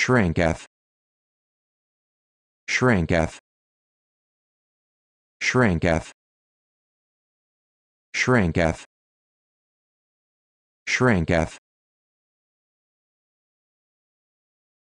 shrink f shrink f shrink f shrink f shrink f